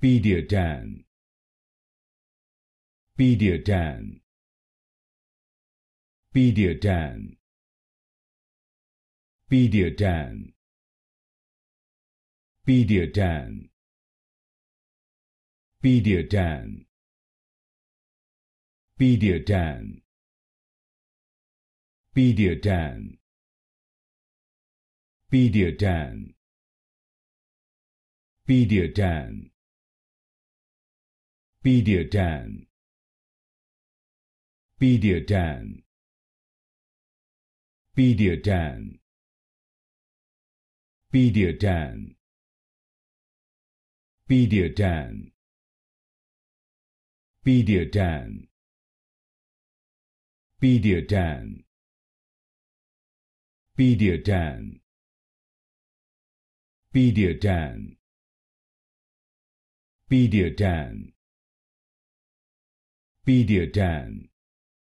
Pedia Dan Pedia Dan Pedia Dan Pedia Dan Pedia Dan Pedia Dan Pedia Dan Pedia Dan Pedia Dan Pedia Dan Pedia Dan Pedia Dan Pedia Dan Pedia Dan Pedia Dan Pedia Dan Pedia Dan Pedia Dan Pedia Dan Pedia Dan Wikipedia Dan